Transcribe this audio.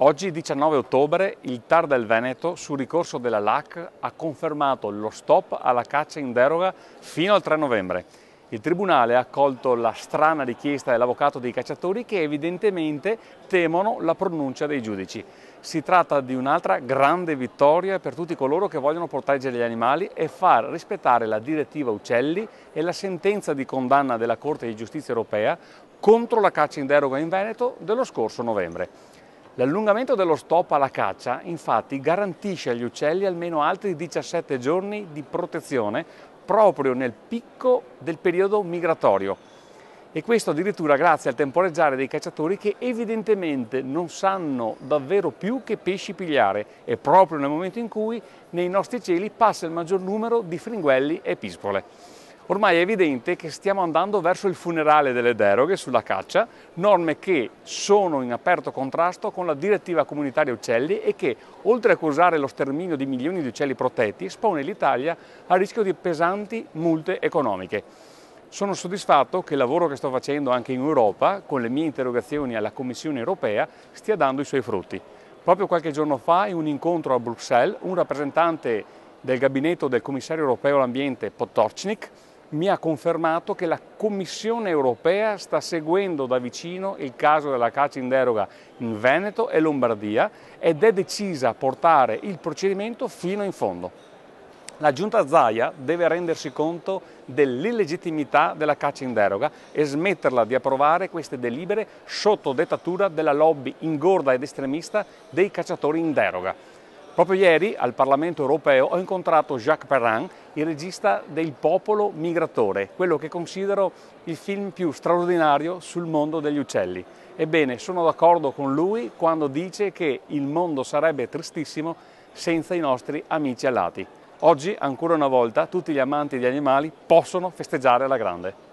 Oggi, 19 ottobre, il TAR del Veneto, su ricorso della LAC, ha confermato lo stop alla caccia in deroga fino al 3 novembre. Il Tribunale ha accolto la strana richiesta dell'avvocato dei cacciatori che evidentemente temono la pronuncia dei giudici. Si tratta di un'altra grande vittoria per tutti coloro che vogliono proteggere gli animali e far rispettare la direttiva Uccelli e la sentenza di condanna della Corte di Giustizia europea contro la caccia in deroga in Veneto dello scorso novembre. L'allungamento dello stop alla caccia infatti garantisce agli uccelli almeno altri 17 giorni di protezione proprio nel picco del periodo migratorio e questo addirittura grazie al temporeggiare dei cacciatori che evidentemente non sanno davvero più che pesci pigliare e proprio nel momento in cui nei nostri cieli passa il maggior numero di fringuelli e pispole. Ormai è evidente che stiamo andando verso il funerale delle deroghe sulla caccia, norme che sono in aperto contrasto con la direttiva comunitaria uccelli e che, oltre a causare lo sterminio di milioni di uccelli protetti, espone l'Italia a rischio di pesanti multe economiche. Sono soddisfatto che il lavoro che sto facendo anche in Europa, con le mie interrogazioni alla Commissione europea, stia dando i suoi frutti. Proprio qualche giorno fa, in un incontro a Bruxelles, un rappresentante del gabinetto del commissario europeo all'ambiente Potorcnik mi ha confermato che la Commissione europea sta seguendo da vicino il caso della caccia in deroga in Veneto e Lombardia ed è decisa a portare il procedimento fino in fondo. La giunta Zaia deve rendersi conto dell'illegittimità della caccia in deroga e smetterla di approvare queste delibere sotto dettatura della lobby ingorda ed estremista dei cacciatori in deroga. Proprio ieri al Parlamento europeo ho incontrato Jacques Perrin, il regista del Popolo Migratore, quello che considero il film più straordinario sul mondo degli uccelli. Ebbene, sono d'accordo con lui quando dice che il mondo sarebbe tristissimo senza i nostri amici alati. Oggi, ancora una volta, tutti gli amanti degli animali possono festeggiare alla grande.